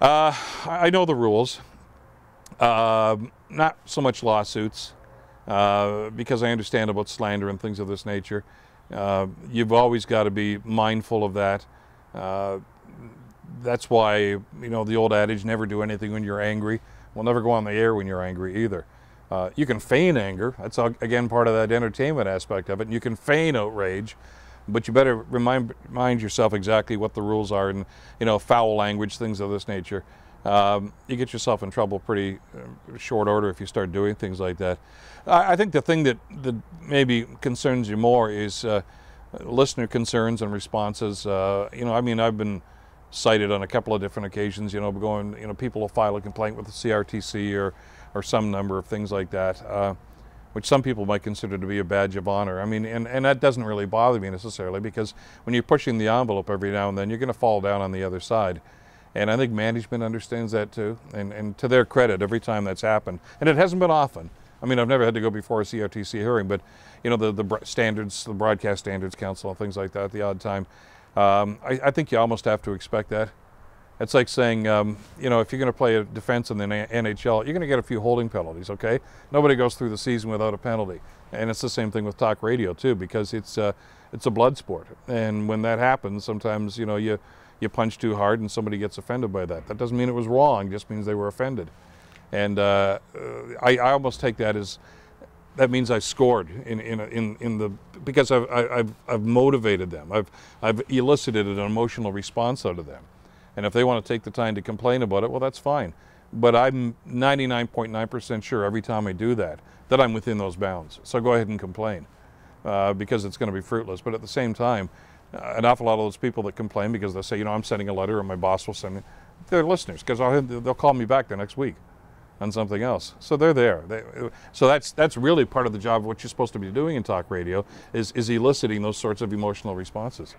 Uh, I know the rules. Uh, not so much lawsuits, uh, because I understand about slander and things of this nature. Uh, you've always got to be mindful of that. Uh, that's why, you know, the old adage, never do anything when you're angry. We'll never go on the air when you're angry either. Uh, you can feign anger. That's, again, part of that entertainment aspect of it. And you can feign outrage but you better remind, remind yourself exactly what the rules are and, you know, foul language, things of this nature. Um, you get yourself in trouble pretty uh, short order if you start doing things like that. I, I think the thing that, that maybe concerns you more is uh, listener concerns and responses. Uh, you know, I mean, I've been cited on a couple of different occasions, you know, going, you know, people will file a complaint with the CRTC or, or some number of things like that. Uh, which some people might consider to be a badge of honor. I mean, and, and that doesn't really bother me necessarily because when you're pushing the envelope every now and then, you're going to fall down on the other side. And I think management understands that too. And, and to their credit, every time that's happened, and it hasn't been often. I mean, I've never had to go before a CRTC hearing, but you know, the, the standards, the Broadcast Standards Council and things like that, the odd time, um, I, I think you almost have to expect that. It's like saying, um, you know, if you're going to play a defense in the NHL, you're going to get a few holding penalties, okay? Nobody goes through the season without a penalty. And it's the same thing with talk radio, too, because it's, uh, it's a blood sport. And when that happens, sometimes, you know, you, you punch too hard and somebody gets offended by that. That doesn't mean it was wrong, it just means they were offended. And uh, uh, I, I almost take that as that means I scored in in in, in the because I've, I've I've motivated them. I've I've elicited an emotional response out of them. And if they want to take the time to complain about it, well, that's fine. But I'm 99.9% percent sure every time I do that, that I'm within those bounds. So go ahead and complain uh, because it's going to be fruitless. But at the same time, uh, an awful lot of those people that complain because they say, you know, I'm sending a letter or my boss will send me, they're listeners because they'll call me back the next week on something else. So they're there. They, so that's that's really part of the job of what you're supposed to be doing in talk radio is is eliciting those sorts of emotional responses.